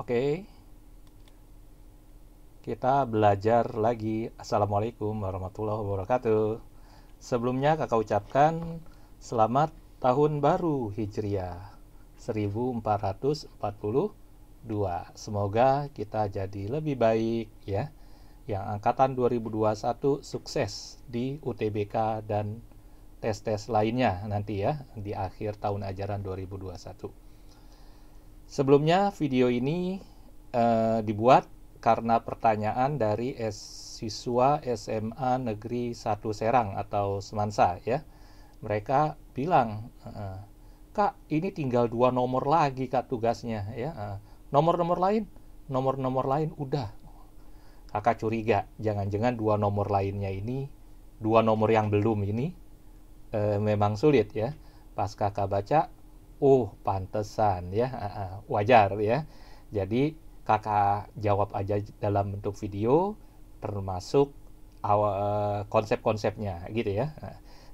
Oke. Kita belajar lagi. Assalamualaikum warahmatullahi wabarakatuh. Sebelumnya kakak ucapkan selamat tahun baru Hijriah 1442. Semoga kita jadi lebih baik ya. Yang angkatan 2021 sukses di UTBK dan tes-tes lainnya nanti ya di akhir tahun ajaran 2021. Sebelumnya video ini uh, dibuat karena pertanyaan dari siswa SMA Negeri 1 Serang atau Semansa ya. Mereka bilang, eh, "Kak, ini tinggal dua nomor lagi Kak tugasnya ya. Eh, nomor-nomor lain, nomor-nomor lain udah." Kakak curiga, jangan-jangan dua nomor lainnya ini, dua nomor yang belum ini memang sulit ya. Pas kakak baca oh pantesan ya wajar ya jadi kakak jawab aja dalam bentuk video termasuk eh, konsep-konsepnya gitu ya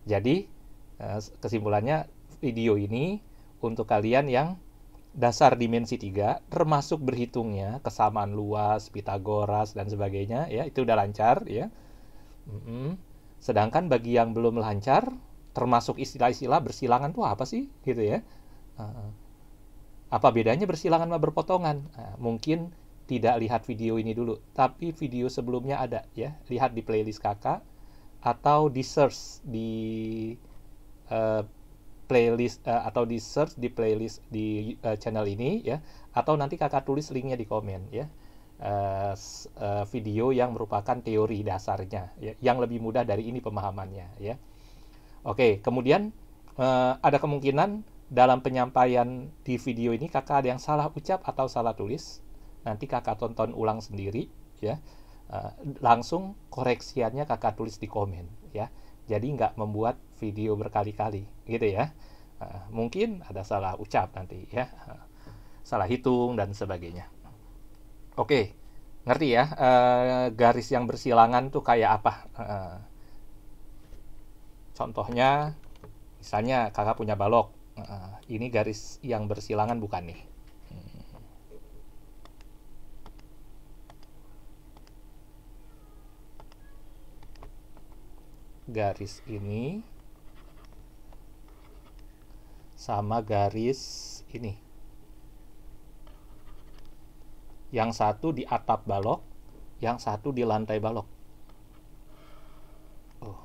jadi eh, kesimpulannya video ini untuk kalian yang dasar dimensi 3 termasuk berhitungnya kesamaan luas Pitagoras dan sebagainya ya itu udah lancar ya mm hmm sedangkan bagi yang belum lancar termasuk istilah-istilah bersilangan tuh apa sih gitu ya apa bedanya bersilangan sama berpotongan? Nah, mungkin tidak lihat video ini dulu, tapi video sebelumnya ada ya. Lihat di playlist kakak atau di search di uh, playlist uh, atau di search di playlist di uh, channel ini ya atau nanti kakak tulis linknya di komen ya uh, uh, video yang merupakan teori dasarnya ya, yang lebih mudah dari ini pemahamannya ya oke kemudian uh, ada kemungkinan dalam penyampaian di video ini kakak ada yang salah ucap atau salah tulis, nanti kakak tonton ulang sendiri ya. Eh, langsung koreksiannya kakak tulis di komen ya. Jadi nggak membuat video berkali-kali gitu ya. Eh, mungkin ada salah ucap nanti ya, eh, salah hitung dan sebagainya. Oke, okay. ngerti ya garis yang bersilangan tuh kayak apa? contohnya, misalnya kakak punya balok Uh, ini garis yang bersilangan bukan nih? Hmm. Garis ini sama garis ini. Yang satu di atap balok, yang satu di lantai balok. Oh,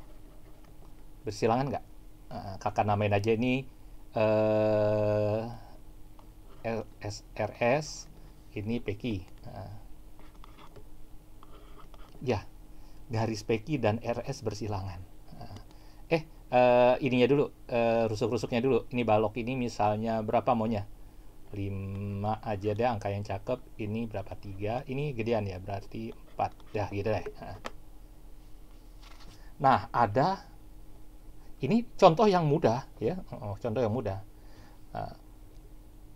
bersilangan nggak? Uh, kakak namain aja ini eh, RS ini Peki nah. ya garis Peki dan RS bersilangan nah. eh uh, ininya dulu uh, rusuk-rusuknya dulu ini balok ini misalnya berapa maunya 5 aja deh angka yang cakep ini berapa tiga? ini gedean ya berarti 4 dah gitu deh nah, nah ada ini contoh yang mudah ya oh, contoh yang mudah uh,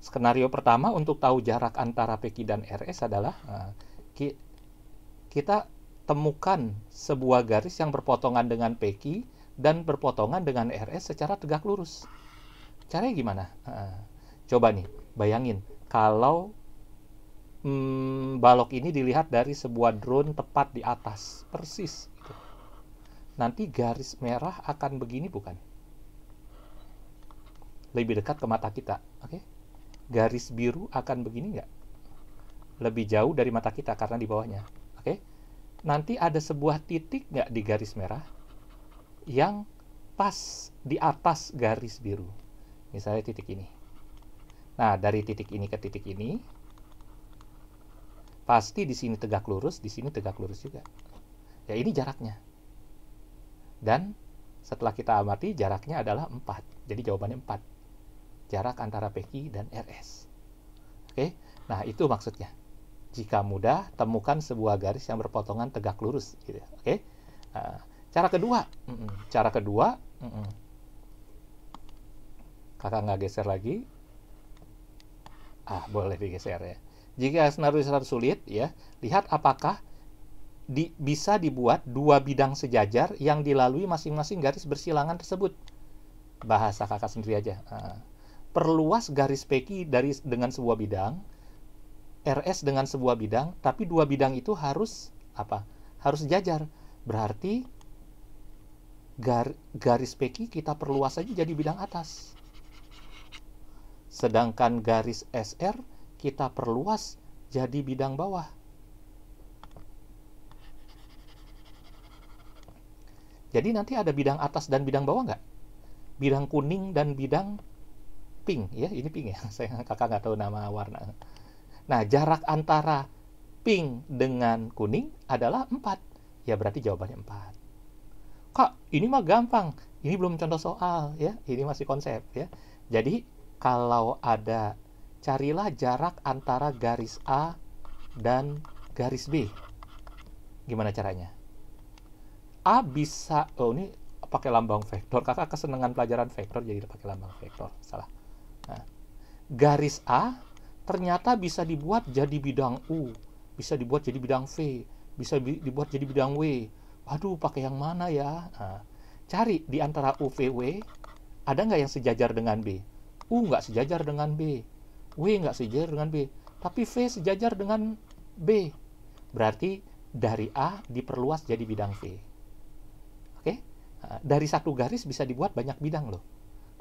skenario pertama untuk tahu jarak antara PQ dan RS adalah uh, ki kita temukan sebuah garis yang berpotongan dengan PQ dan berpotongan dengan RS secara tegak lurus caranya gimana uh, coba nih bayangin kalau hmm, balok ini dilihat dari sebuah drone tepat di atas persis gitu nanti garis merah akan begini bukan? Lebih dekat ke mata kita, oke? Okay? Garis biru akan begini nggak? Lebih jauh dari mata kita karena di bawahnya, oke? Okay? Nanti ada sebuah titik nggak di garis merah yang pas di atas garis biru, misalnya titik ini. Nah, dari titik ini ke titik ini, pasti di sini tegak lurus, di sini tegak lurus juga. Ya, ini jaraknya. Dan setelah kita amati jaraknya adalah 4. Jadi jawabannya 4. Jarak antara Peki dan RS. Oke. Nah, itu maksudnya. Jika mudah, temukan sebuah garis yang berpotongan tegak lurus gitu. Ya. Oke. Nah, cara kedua, cara kedua, Kakak nggak geser lagi. Ah, boleh digeser ya. Jika senar-senar sulit ya, lihat apakah di, bisa dibuat dua bidang sejajar yang dilalui masing-masing garis bersilangan tersebut. Bahasa kakak sendiri aja. Uh, perluas garis peki dari dengan sebuah bidang, RS dengan sebuah bidang, tapi dua bidang itu harus apa? Harus sejajar. Berarti gar, garis peki kita perluas aja jadi bidang atas. Sedangkan garis SR kita perluas jadi bidang bawah. Jadi nanti ada bidang atas dan bidang bawah nggak? Bidang kuning dan bidang pink ya, ini pink ya. Saya kakak nggak tahu nama warna. Nah, jarak antara pink dengan kuning adalah 4. Ya berarti jawabannya 4. Kak, ini mah gampang. Ini belum contoh soal ya. Ini masih konsep ya. Jadi kalau ada carilah jarak antara garis A dan garis B. Gimana caranya? A bisa oh ini pakai lambang vektor kakak kesenangan pelajaran vektor jadi pakai lambang vektor salah nah, garis A ternyata bisa dibuat jadi bidang U bisa dibuat jadi bidang V bisa dibuat jadi bidang W waduh pakai yang mana ya nah, cari di antara U V W ada nggak yang sejajar dengan B U nggak sejajar dengan B W nggak sejajar dengan B tapi V sejajar dengan B berarti dari A diperluas jadi bidang V Eh, dari satu garis bisa dibuat banyak bidang loh.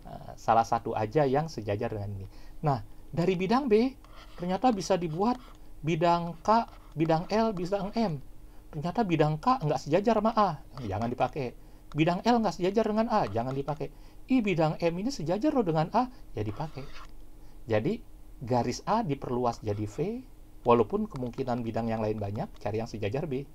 Eh, salah satu aja yang sejajar dengan ini. Nah, dari bidang B ternyata bisa dibuat bidang K, bidang L, bidang M. Ternyata bidang K nggak sejajar sama A, jangan dipakai. Bidang L nggak sejajar dengan A, jangan dipakai. I bidang M ini sejajar loh dengan A, ya dipakai. Jadi garis A diperluas jadi V, walaupun kemungkinan bidang yang lain banyak, cari yang sejajar B.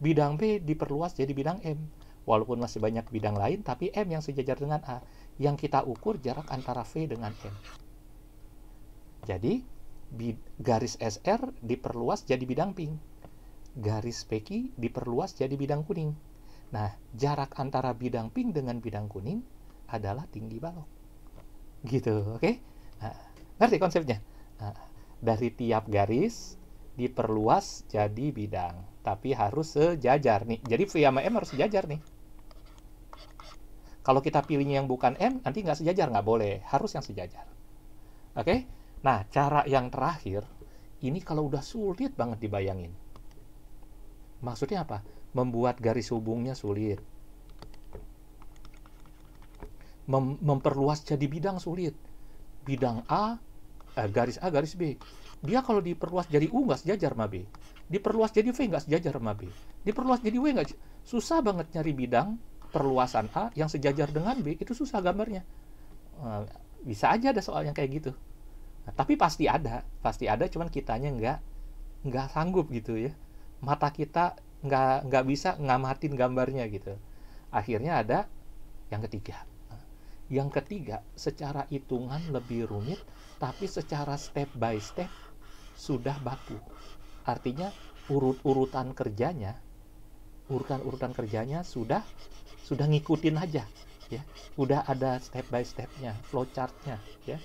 Bidang B diperluas jadi bidang M Walaupun masih banyak bidang lain, tapi M yang sejajar dengan A. Yang kita ukur jarak antara V dengan M. Jadi, garis SR diperluas jadi bidang pink. Garis PQ diperluas jadi bidang kuning. Nah, jarak antara bidang pink dengan bidang kuning adalah tinggi balok. Gitu, oke? Okay? Nah, ngerti konsepnya? Nah, dari tiap garis diperluas jadi bidang, tapi harus sejajar nih. Jadi V sama M harus sejajar nih. Kalau kita pilihnya yang bukan M, nanti nggak sejajar, nggak boleh. Harus yang sejajar. Oke? Okay? Nah, cara yang terakhir, ini kalau udah sulit banget dibayangin. Maksudnya apa? Membuat garis hubungnya sulit. Mem memperluas jadi bidang sulit. Bidang A, eh, garis A, garis B. Dia kalau diperluas jadi U, nggak sejajar sama B. Diperluas jadi V, nggak sejajar sama B. Diperluas jadi W, nggak Susah banget nyari bidang perluasan A yang sejajar dengan B itu susah gambarnya eh, bisa aja ada soal yang kayak gitu nah, tapi pasti ada pasti ada cuman kitanya nggak nggak sanggup gitu ya mata kita nggak nggak bisa ngamatin gambarnya gitu akhirnya ada yang ketiga yang ketiga secara hitungan lebih rumit tapi secara step by step sudah baku artinya urut-urutan kerjanya urutan-urutan kerjanya sudah sudah ngikutin aja ya udah ada step by stepnya flowchartnya ya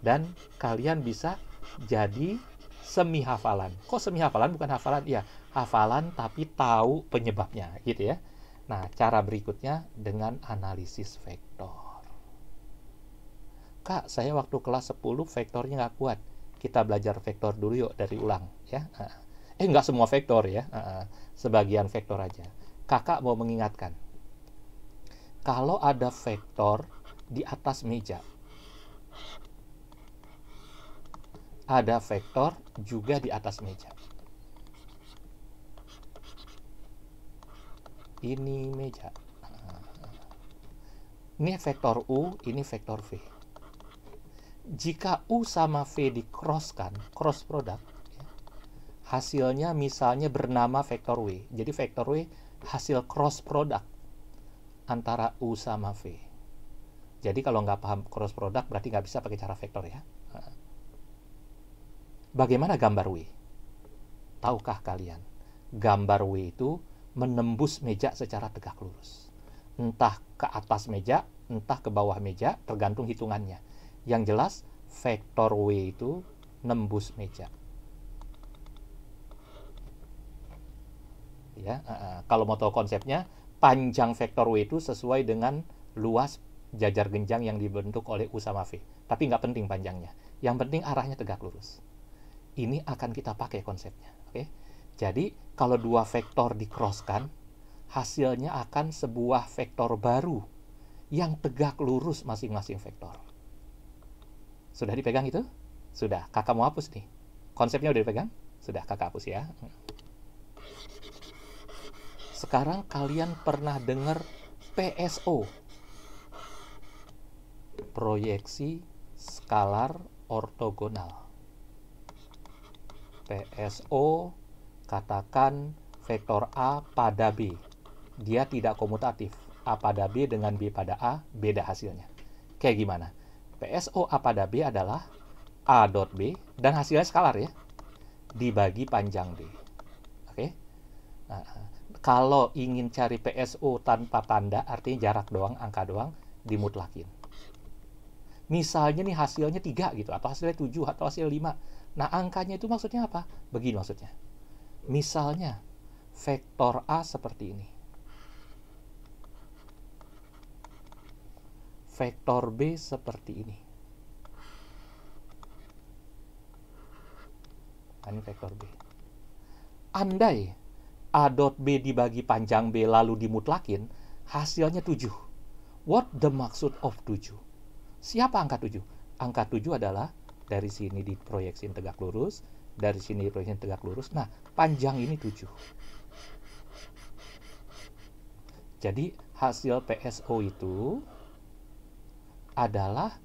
dan kalian bisa jadi semi hafalan kok semi hafalan bukan hafalan ya hafalan tapi tahu penyebabnya gitu ya nah cara berikutnya dengan analisis vektor kak saya waktu kelas 10 vektornya nggak kuat kita belajar vektor dulu yuk dari ulang ya nah eh nggak semua vektor ya, uh, sebagian vektor aja. Kakak mau mengingatkan, kalau ada vektor di atas meja, ada vektor juga di atas meja. Ini meja. Ini vektor U, ini vektor V. Jika U sama V dikroskan, cross product, hasilnya misalnya bernama vektor W. Jadi vektor W hasil cross product antara U sama V. Jadi kalau nggak paham cross product berarti nggak bisa pakai cara vektor ya. Bagaimana gambar W? Tahukah kalian? Gambar W itu menembus meja secara tegak lurus. Entah ke atas meja, entah ke bawah meja, tergantung hitungannya. Yang jelas, vektor W itu nembus meja. ya uh, kalau mau tahu konsepnya panjang vektor w itu sesuai dengan luas jajar genjang yang dibentuk oleh U sama V. Tapi nggak penting panjangnya. Yang penting arahnya tegak lurus. Ini akan kita pakai konsepnya. Oke? Okay? Jadi, kalau dua vektor dikroskan, hasilnya akan sebuah vektor baru yang tegak lurus masing-masing vektor. Sudah dipegang itu? Sudah. Kakak mau hapus nih. Konsepnya udah dipegang? Sudah, kakak hapus ya. Sekarang kalian pernah dengar PSO? Proyeksi skalar ortogonal. PSO katakan vektor A pada B. Dia tidak komutatif. A pada B dengan B pada A beda hasilnya. Kayak gimana? PSO A pada B adalah A dot B dan hasilnya skalar ya. Dibagi panjang B. Oke? Okay? Nah, kalau ingin cari PSO tanpa tanda, artinya jarak doang, angka doang, dimutlakin. Misalnya nih hasilnya tiga gitu, atau hasilnya 7, atau hasilnya 5. Nah, angkanya itu maksudnya apa? Begini maksudnya. Misalnya, vektor A seperti ini. Vektor B seperti ini. Nah, ini vektor B. Andai A dot B dibagi panjang B lalu dimutlakin, hasilnya 7. What the maksud of 7? Siapa angka 7? Angka 7 adalah dari sini diproyeksiin tegak lurus, dari sini diproyeksiin tegak lurus. Nah, panjang ini 7. Jadi, hasil PSO itu adalah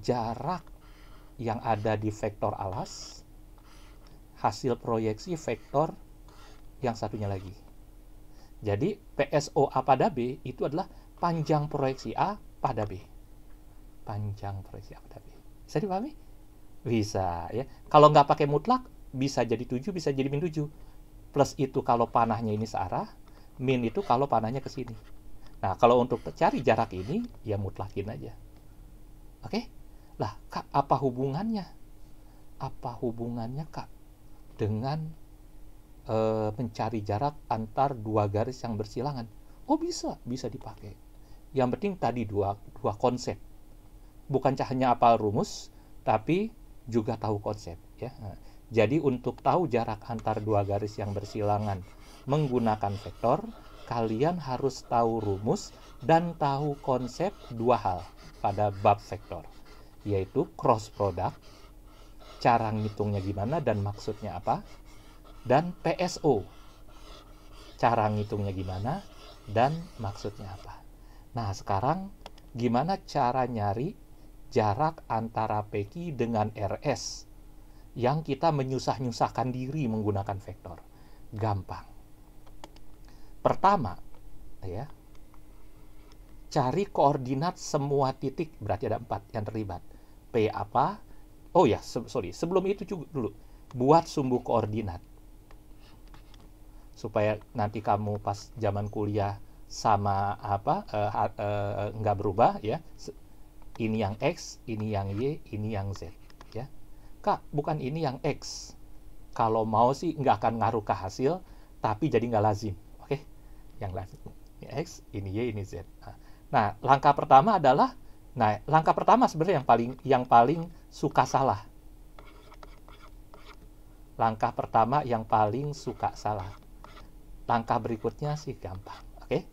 jarak yang ada di vektor alas, hasil proyeksi vektor yang satunya lagi. Jadi PSO A pada B itu adalah panjang proyeksi A pada B. Panjang proyeksi A pada B. Bisa dipahami? Bisa ya. Kalau nggak pakai mutlak, bisa jadi 7, bisa jadi min 7. Plus itu kalau panahnya ini searah, min itu kalau panahnya ke sini. Nah, kalau untuk cari jarak ini, ya mutlakin aja. Oke? Lah, Kak, apa hubungannya? Apa hubungannya, Kak, dengan e, mencari jarak antar dua garis yang bersilangan. Oh bisa, bisa dipakai. Yang penting tadi dua, dua konsep. Bukan hanya apal rumus, tapi juga tahu konsep. Ya. Jadi untuk tahu jarak antar dua garis yang bersilangan menggunakan vektor, kalian harus tahu rumus dan tahu konsep dua hal pada bab vektor, yaitu cross product, cara ngitungnya gimana dan maksudnya apa, dan PSO. Cara ngitungnya gimana dan maksudnya apa. Nah, sekarang gimana cara nyari jarak antara PQ dengan RS yang kita menyusah-nyusahkan diri menggunakan vektor? Gampang. Pertama, ya, cari koordinat semua titik, berarti ada empat yang terlibat. P apa? Oh ya, sorry, sebelum itu juga dulu, buat sumbu koordinat supaya nanti kamu pas zaman kuliah sama apa uh, uh, nggak berubah ya ini yang x ini yang y ini yang z ya kak bukan ini yang x kalau mau sih nggak akan ngaruh ke hasil tapi jadi nggak lazim oke okay? yang lazim ini x ini y ini z nah, nah langkah pertama adalah nah langkah pertama sebenarnya yang paling yang paling suka salah langkah pertama yang paling suka salah langkah berikutnya sih gampang oke okay?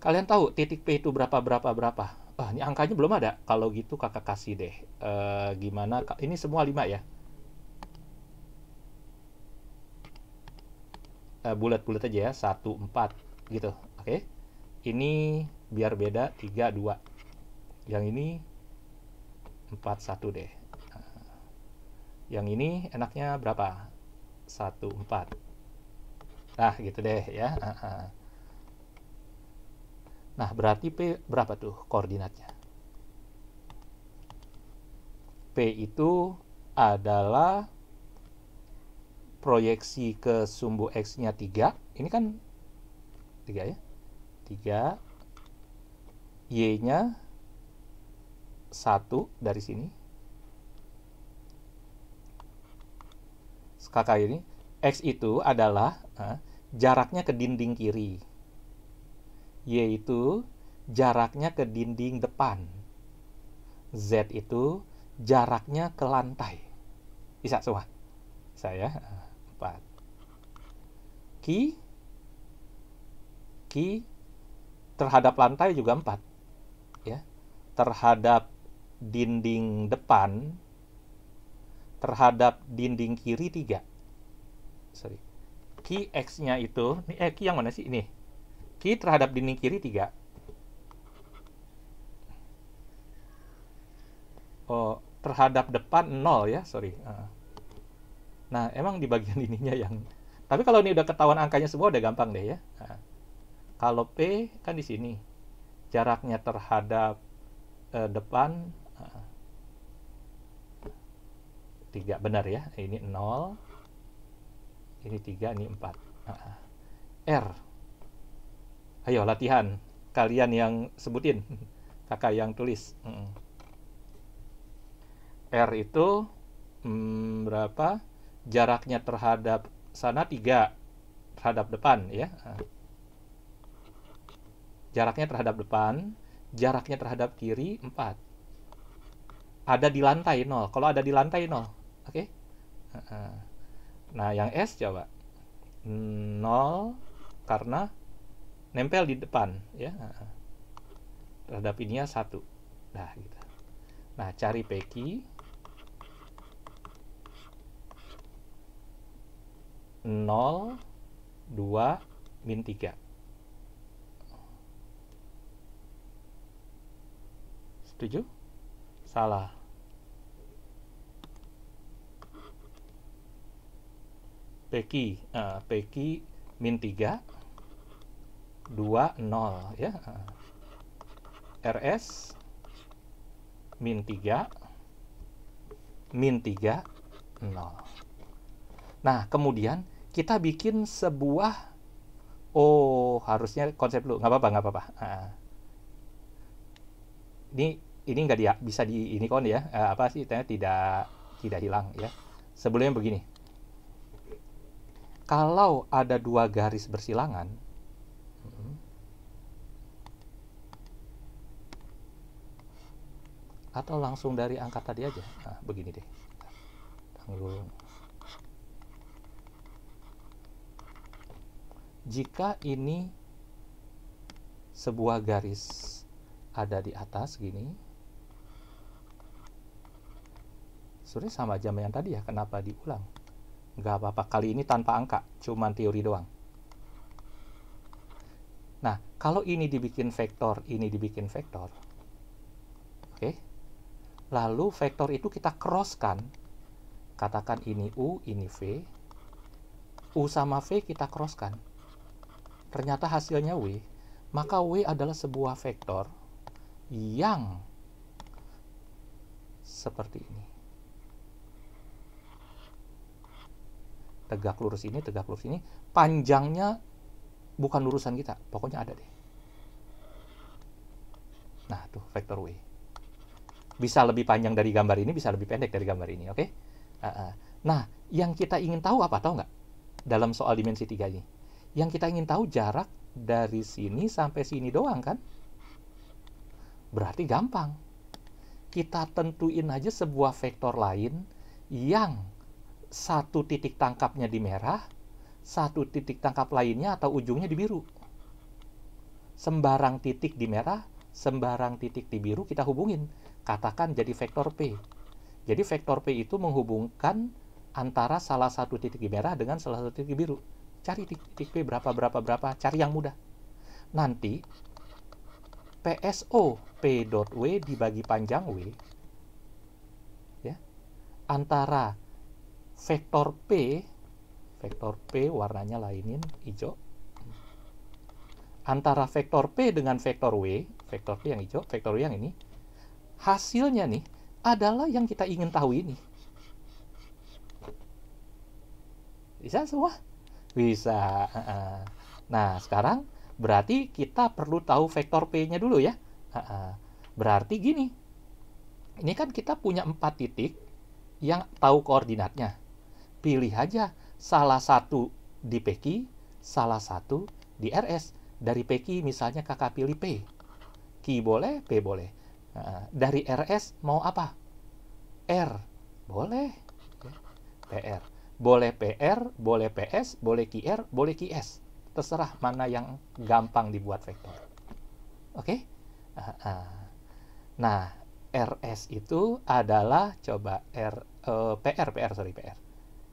kalian tahu titik P itu berapa berapa berapa wah ini angkanya belum ada kalau gitu kakak kasih deh e, gimana ini semua 5 ya e, bulat-bulat aja ya 1, 4 gitu oke okay? ini biar beda 3, 2 yang ini 4, 1 deh yang ini enaknya berapa? 1, 4 Nah, gitu deh ya. Nah, berarti P berapa tuh koordinatnya? P itu adalah proyeksi ke sumbu X-nya 3. Ini kan 3 ya. 3. Y-nya 1 dari sini. Kakak ini. X itu adalah uh, jaraknya ke dinding kiri, yaitu jaraknya ke dinding depan. Z itu jaraknya ke lantai. Bisa semua? Saya empat. Ki, ki terhadap lantai juga empat. Ya, terhadap dinding depan, terhadap dinding kiri tiga. Sorry Ki X-nya itu, ini eh, Ki yang mana sih? Ini. Ki terhadap dinding kiri 3. Oh, terhadap depan 0 ya, sorry. Ah. Nah, emang di bagian ininya yang... Tapi kalau ini udah ketahuan angkanya semua udah gampang deh ya. Nah, kalau P kan di sini. Jaraknya terhadap eh, depan ah. tiga benar ya. Ini nol ini tiga ini empat R ayo latihan kalian yang sebutin kakak yang tulis R itu hmm, berapa jaraknya terhadap sana tiga terhadap depan ya jaraknya terhadap depan jaraknya terhadap kiri empat. ada di lantai nol. kalau ada di lantai nol, oke okay? Nah, yang S coba 0 karena nempel di depan ya. Terhadap ininya 1. Nah, gitu. Nah, cari peki 0 2 min 3. Setuju? Salah. Peki, uh, Peki min 3, 2, 0 ya. RS min 3, min 3, 0. Nah, kemudian kita bikin sebuah, oh harusnya konsep lu nggak apa-apa, nggak apa-apa. Uh, ini ini nggak dia bisa di ini kon ya uh, apa sih tidak tidak hilang ya sebelumnya begini kalau ada dua garis bersilangan mm-hmm. atau langsung dari angka tadi aja nah, begini deh Tanggung. jika ini sebuah garis ada di atas gini sebenarnya sama jam yang tadi ya kenapa diulang nggak apa-apa kali ini tanpa angka cuman teori doang nah kalau ini dibikin vektor ini dibikin vektor oke okay? lalu vektor itu kita crosskan katakan ini u ini v u sama v kita crosskan ternyata hasilnya w maka w adalah sebuah vektor yang seperti ini tegak lurus ini, tegak lurus ini, panjangnya bukan lurusan kita, pokoknya ada deh. Nah, tuh vektor W. Bisa lebih panjang dari gambar ini, bisa lebih pendek dari gambar ini, oke? Okay? Uh -uh. Nah, yang kita ingin tahu apa, tahu nggak? Dalam soal dimensi tiga ini. Yang kita ingin tahu jarak dari sini sampai sini doang, kan? Berarti gampang. Kita tentuin aja sebuah vektor lain yang satu titik tangkapnya di merah, satu titik tangkap lainnya atau ujungnya di biru. Sembarang titik di merah, sembarang titik di biru kita hubungin. Katakan jadi vektor P. Jadi vektor P itu menghubungkan antara salah satu titik di merah dengan salah satu titik di biru. Cari titik, titik P berapa, berapa, berapa. Cari yang mudah. Nanti PSO P.W dibagi panjang W ya, antara vektor P vektor P warnanya lainin hijau antara vektor P dengan vektor W vektor P yang hijau, vektor W yang ini hasilnya nih adalah yang kita ingin tahu ini bisa semua? bisa nah sekarang berarti kita perlu tahu vektor P-nya dulu ya berarti gini ini kan kita punya empat titik yang tahu koordinatnya Pilih aja salah satu di PQ, salah satu di RS. Dari PQ misalnya kakak pilih P. Q boleh, P boleh. Nah, dari RS mau apa? R. Boleh. PR. Boleh PR, boleh PS, boleh QR, boleh QS. Terserah mana yang gampang dibuat vektor. Oke? Okay? Nah, nah RS itu adalah coba R eh, PR PR sorry PR.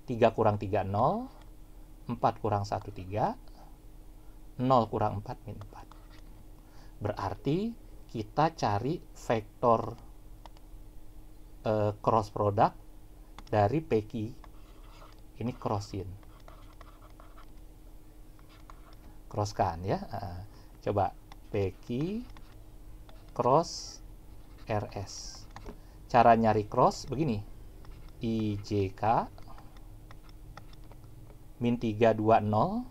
3 kurang 3 0 4 kurang 1 3 0 kurang 4 min 4 berarti kita cari vektor eh, cross product dari PQ ini crossin crosskan ya coba PQ cross RS cara nyari cross begini IJK min 3 2 0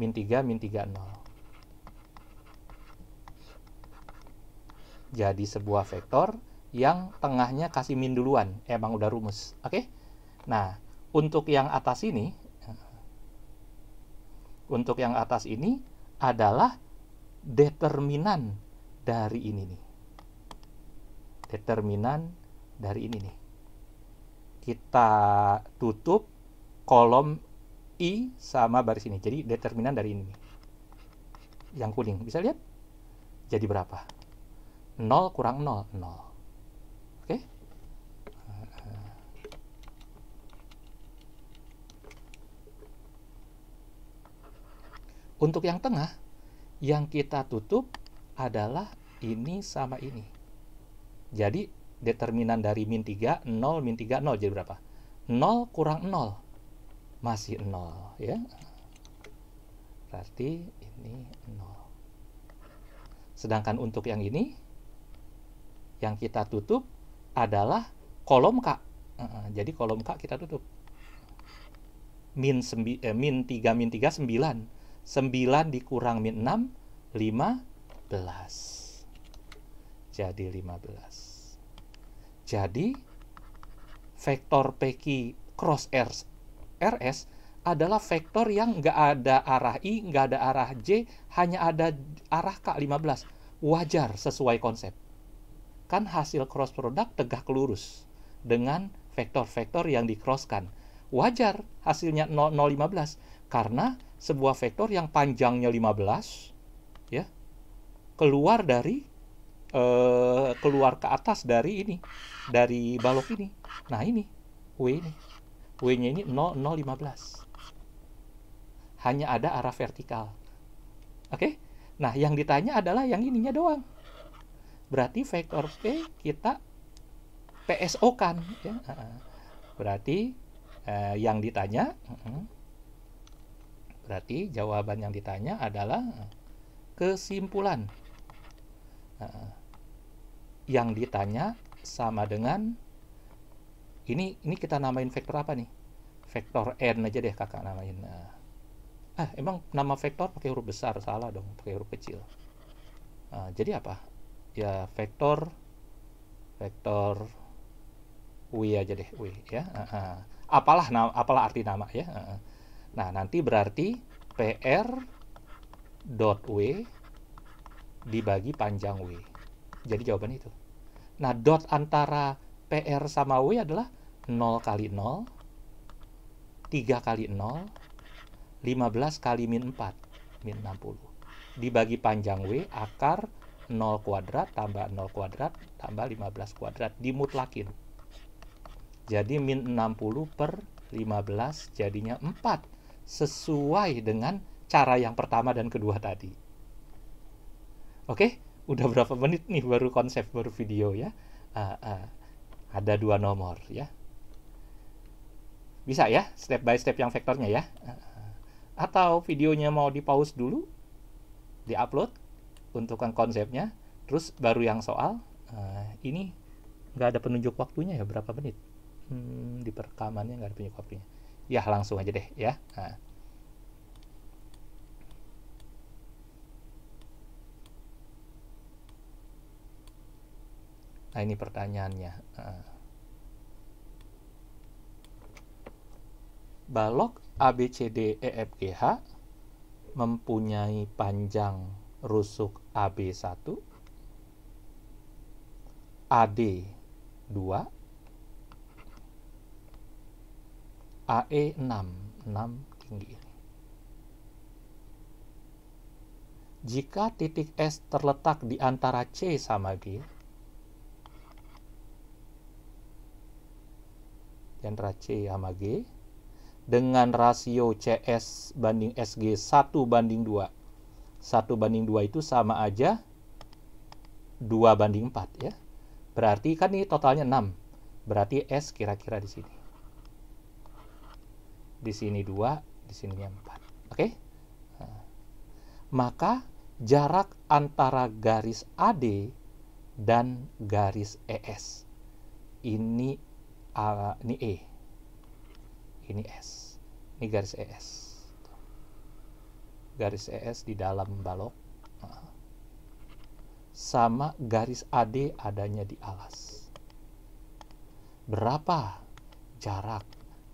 min 3 min 3 0 jadi sebuah vektor yang tengahnya kasih min duluan emang udah rumus oke okay? nah untuk yang atas ini untuk yang atas ini adalah determinan dari ini nih determinan dari ini nih kita tutup kolom I sama baris ini. Jadi determinan dari ini. Yang kuning. Bisa lihat? Jadi berapa? 0 kurang 0, 0. Oke? Untuk yang tengah, yang kita tutup adalah ini sama ini. Jadi determinan dari min 3, 0, min 3, 0. Jadi berapa? 0 kurang 0. Masih 0. Ya. Berarti ini 0. Sedangkan untuk yang ini, yang kita tutup adalah kolom K. Jadi kolom K kita tutup. Min, sembi, eh, min 3, min 3, 9. 9 dikurang min 6, 15. Jadi 15. Jadi, vektor PQ cross RS, RS adalah vektor yang nggak ada arah I, nggak ada arah J, hanya ada arah K15. Wajar sesuai konsep. Kan hasil cross produk tegak lurus dengan vektor-vektor yang dikroskan. Wajar hasilnya 015 karena sebuah vektor yang panjangnya 15 ya keluar dari uh, keluar ke atas dari ini dari balok ini nah ini W ini W nya ini 0015. hanya ada arah vertikal oke okay? nah yang ditanya adalah yang ininya doang berarti vektor P kita PSO kan ya berarti uh, yang ditanya berarti jawaban yang ditanya adalah kesimpulan yang ditanya sama dengan ini ini kita namain vektor apa nih? Vektor n aja deh kakak namain. Nah, ah emang nama vektor pakai huruf besar salah dong pakai huruf kecil. Uh, jadi apa? Ya vektor vektor w aja deh w ya. Uh, uh. Apalah nama, apalah arti nama ya. Uh, nah nanti berarti pr dot w e dibagi panjang w. E. Jadi jawaban itu. Nah, dot antara PR sama W adalah 0 kali 0, 3 kali 0, 15 kali min 4, min 60. Dibagi panjang W, akar 0 kuadrat tambah 0 kuadrat tambah 15 kuadrat, dimutlakin. Jadi min 60 per 15 jadinya 4, sesuai dengan cara yang pertama dan kedua tadi. Oke? Okay? udah berapa menit nih baru konsep baru video ya uh, uh, ada dua nomor ya bisa ya step by step yang vektornya ya ah, atau videonya mau di pause dulu di upload untuk konsepnya terus baru yang soal uh, ini nggak ada penunjuk waktunya ya berapa menit hmm, di perekamannya nggak ada penunjuk waktunya ya langsung aja deh ya uh. Nah ini pertanyaannya. Balok ABCDEFGH mempunyai panjang rusuk AB1, AD2, AE6, 6 tinggi Jika titik S terletak di antara C sama G, diantara C sama G dengan rasio CS banding SG 1 banding 2. 1 banding 2 itu sama aja 2 banding 4 ya. Berarti kan ini totalnya 6. Berarti S kira-kira di sini. Di sini 2, di sini 4. Oke? Okay? Nah. Maka jarak antara garis AD dan garis ES ini A, ini E ini S ini garis ES garis ES di dalam balok sama garis AD adanya di alas berapa jarak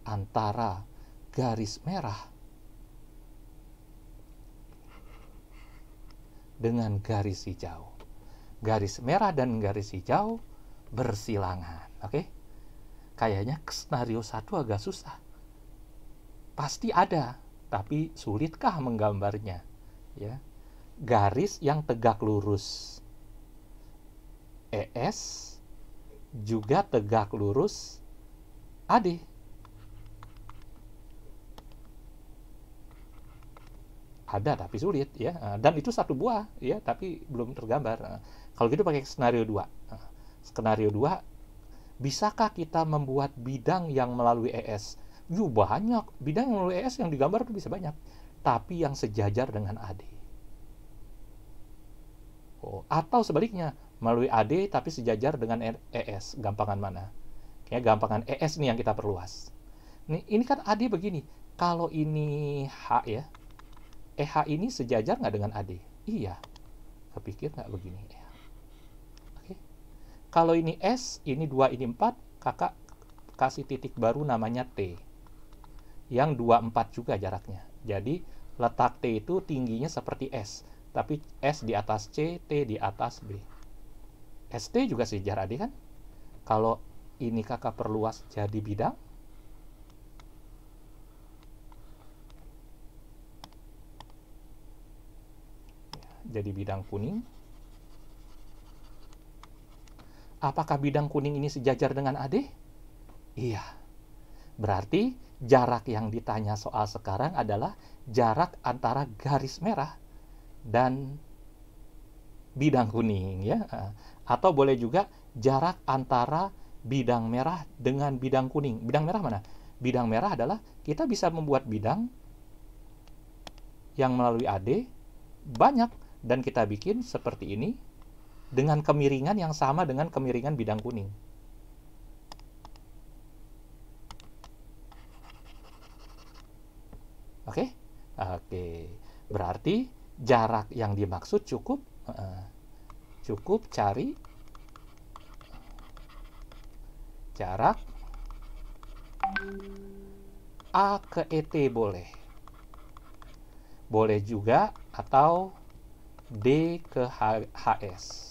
antara garis merah dengan garis hijau garis merah dan garis hijau bersilangan oke okay? kayaknya skenario satu agak susah. Pasti ada, tapi sulitkah menggambarnya? Ya. Garis yang tegak lurus. ES juga tegak lurus AD. Ada tapi sulit ya. Dan itu satu buah ya, tapi belum tergambar. Kalau gitu pakai skenario 2. Skenario 2 bisakah kita membuat bidang yang melalui ES? Yuh, banyak. Bidang yang melalui ES yang digambar itu bisa banyak. Tapi yang sejajar dengan AD. Oh, atau sebaliknya, melalui AD tapi sejajar dengan ES. E gampangan mana? Kayaknya gampangan ES nih yang kita perluas. Nih, ini kan AD begini. Kalau ini H ya, EH ini sejajar nggak dengan AD? Iya. Kepikir nggak begini? Kalau ini S, ini 2, ini 4, kakak kasih titik baru namanya T. Yang empat juga jaraknya. Jadi letak T itu tingginya seperti S. Tapi S di atas C, T di atas B. ST juga sejarah D kan? Kalau ini kakak perluas jadi bidang, ya, jadi bidang kuning Apakah bidang kuning ini sejajar dengan AD? Iya. Berarti jarak yang ditanya soal sekarang adalah jarak antara garis merah dan bidang kuning ya. Atau boleh juga jarak antara bidang merah dengan bidang kuning. Bidang merah mana? Bidang merah adalah kita bisa membuat bidang yang melalui AD banyak dan kita bikin seperti ini dengan kemiringan yang sama dengan kemiringan bidang kuning. Oke? Okay? Oke. Okay. Berarti jarak yang dimaksud cukup eh, cukup cari jarak A ke ET boleh. Boleh juga atau D ke HS. HS.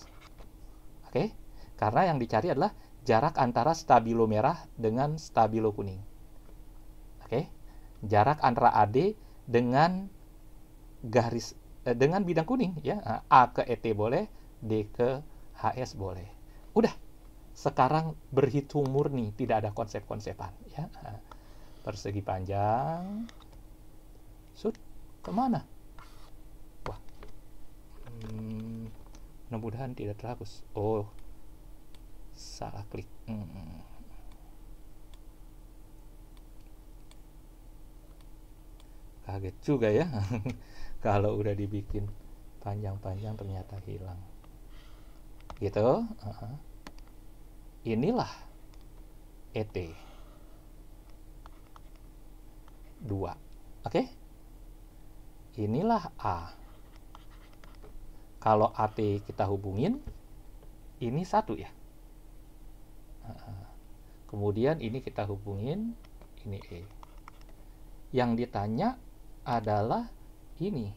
Oke? Karena yang dicari adalah jarak antara stabilo merah dengan stabilo kuning. Oke? Jarak antara AD dengan garis eh, dengan bidang kuning ya. A ke ET boleh, D ke HS boleh. Udah. Sekarang berhitung murni, tidak ada konsep-konsepan ya. Persegi panjang. Sud, kemana? Wah. Hmm mudah-mudahan tidak terhapus oh salah klik hmm. kaget juga ya kalau udah dibikin panjang-panjang ternyata hilang gitu uh -huh. inilah ET 2 oke okay? inilah A kalau AT kita hubungin, ini satu ya. Kemudian ini kita hubungin, ini E. Yang ditanya adalah ini.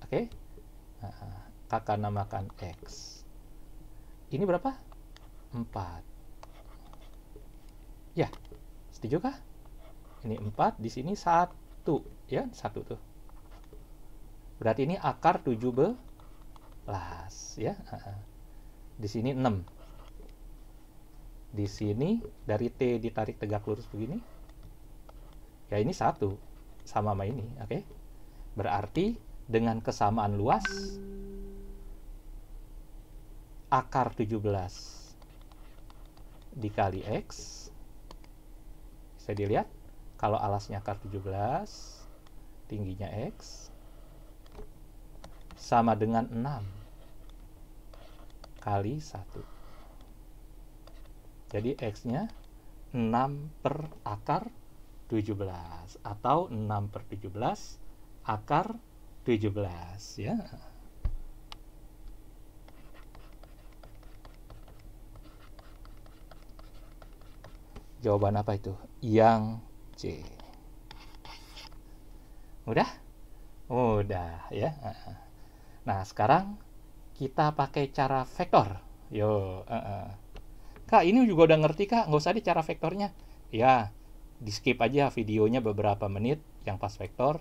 Oke. Okay. kakak namakan X. Ini berapa? 4. Ya, setuju kah? Ini 4, di sini 1 ya satu tuh berarti ini akar 17 ya di sini 6 di sini dari T ditarik tegak lurus begini ya ini satu sama sama ini oke okay? berarti dengan kesamaan luas akar 17 dikali X bisa dilihat kalau alasnya akar 17 tingginya X sama dengan 6 kali 1 jadi X nya 6 per akar 17 atau 6 per 17 akar 17 ya jawaban apa itu yang C Udah? Udah ya. Nah, sekarang kita pakai cara vektor. Yo, uh -uh. Kak, ini juga udah ngerti Kak, nggak usah deh cara vektornya. Ya, di skip aja videonya beberapa menit yang pas vektor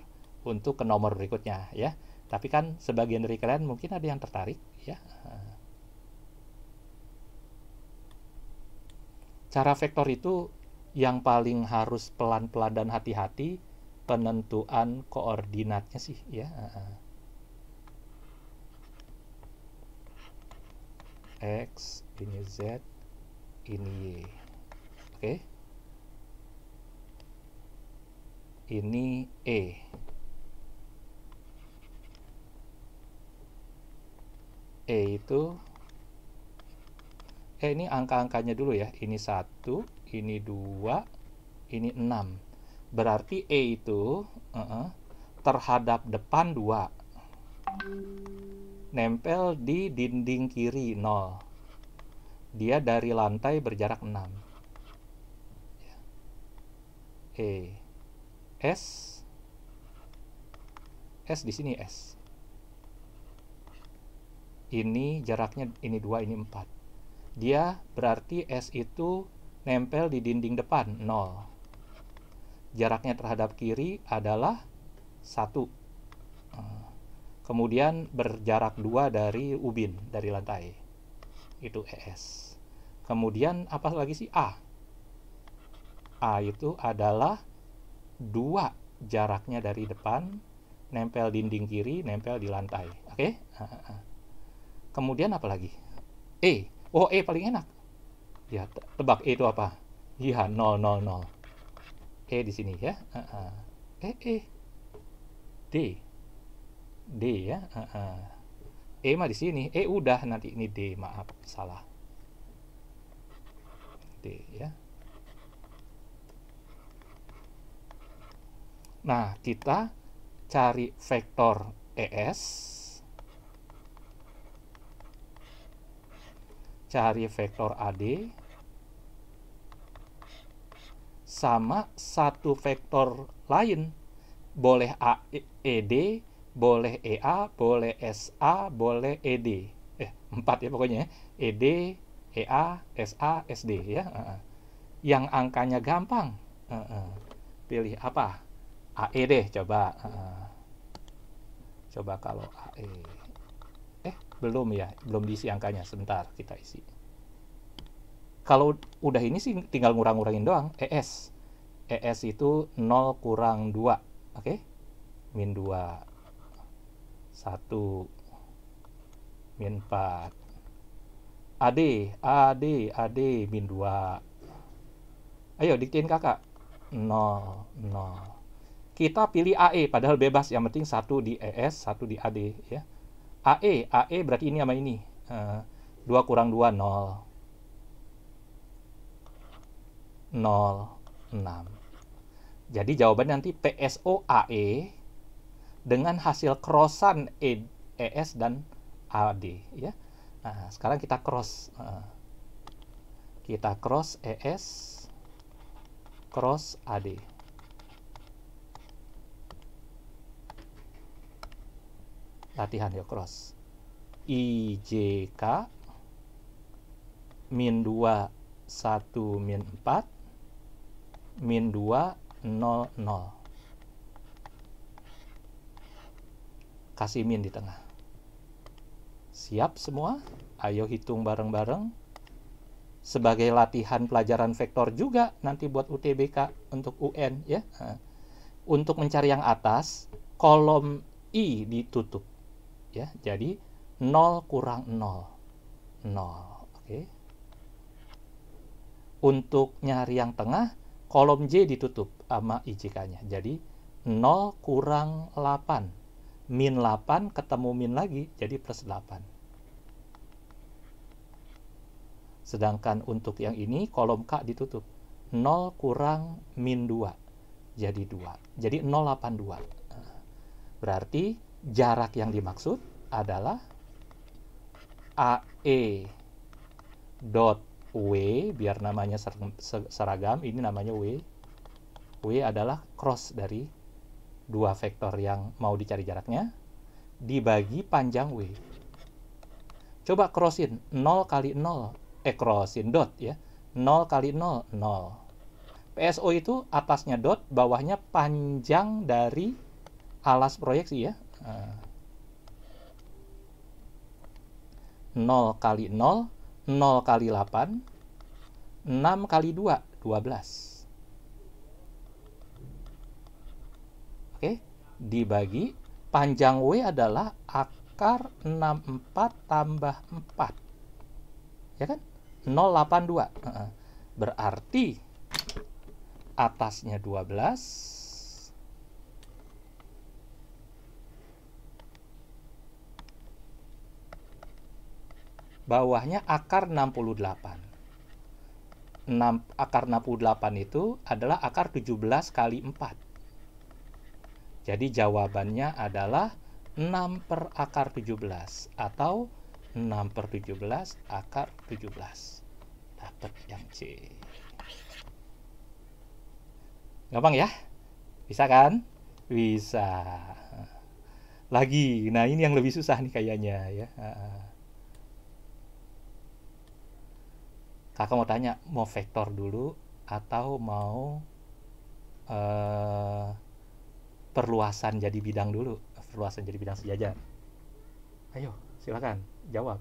untuk ke nomor berikutnya ya. Tapi kan sebagian dari kalian mungkin ada yang tertarik ya. Cara vektor itu yang paling harus pelan-pelan dan hati-hati penentuan koordinatnya sih ya x ini z ini y oke ini e e itu eh ini angka-angkanya dulu ya ini satu ini dua ini enam Berarti E itu uh -uh, terhadap depan 2. Nempel di dinding kiri 0. Dia dari lantai berjarak 6. E. S. S di sini S. Ini jaraknya ini 2, ini 4. Dia berarti S itu nempel di dinding depan 0 jaraknya terhadap kiri adalah satu, eh, Kemudian berjarak dua dari ubin, dari lantai. Itu ES. Kemudian apa lagi sih A? A itu adalah dua jaraknya dari depan, nempel dinding kiri, nempel di lantai. Oke? Kemudian apa lagi? E. Oh, E paling enak. Ya, tebak E itu apa? Iya, 0, 0, 0. E di sini ya. Uh -uh. E E D D ya. Uh -uh. E mah di sini. E udah nanti ini D maaf salah. D ya. Nah, kita cari vektor ES. Cari vektor AD sama satu vektor lain. Boleh A, AED, boleh EA, boleh SA, boleh ED. Eh, empat ya pokoknya ya. ED, EA, SA, SD ya. Yang angkanya gampang. Pilih apa? AE deh coba. Coba kalau AE. Eh, belum ya. Belum diisi angkanya. Sebentar kita isi kalau udah ini sih tinggal ngurang-ngurangin doang ES ES itu 0 kurang 2 oke okay? min 2 1 min 4 AD AD AD min 2 ayo diktiin kakak 0 0 kita pilih AE padahal bebas yang penting satu di ES satu di AD ya AE AE berarti ini sama ini uh, eh, 2 kurang 2 0 06. Jadi jawaban nanti PSOAE dengan hasil krosan ES dan AD ya. Nah, sekarang kita cross eh, kita cross ES cross AD. Latihan yuk cross. IJK min 2 1 min 4 min 2 0 0 kasih min di tengah siap semua ayo hitung bareng-bareng sebagai latihan pelajaran vektor juga nanti buat UTBK untuk UN ya untuk mencari yang atas kolom I ditutup ya jadi 0 kurang 0 0 oke untuk nyari yang tengah kolom J ditutup sama IJK-nya. Jadi 0 kurang 8. Min 8 ketemu min lagi, jadi plus 8. Sedangkan untuk yang ini, kolom K ditutup. 0 kurang min 2, jadi 2. Jadi 082. Berarti jarak yang dimaksud adalah AE dot W biar namanya seragam ini namanya W W adalah cross dari dua vektor yang mau dicari jaraknya dibagi panjang W coba crossin 0 kali 0 eh crossin dot ya 0 kali 0 0 PSO itu atasnya dot bawahnya panjang dari alas proyeksi ya 0 nah. kali 0 0 kali 8, 6 kali 2, 12. Oke, dibagi panjang W adalah akar 64 tambah 4. Ya kan? 082. Berarti atasnya 12, bawahnya akar 68. 6, akar 68 itu adalah akar 17 kali 4. Jadi jawabannya adalah 6 per akar 17 atau 6 per 17 akar 17. Dapat yang C. Gampang ya? Bisa kan? Bisa. Lagi. Nah ini yang lebih susah nih kayaknya ya. kakak mau tanya mau vektor dulu atau mau uh, perluasan jadi bidang dulu perluasan jadi bidang sejajar ayo silakan jawab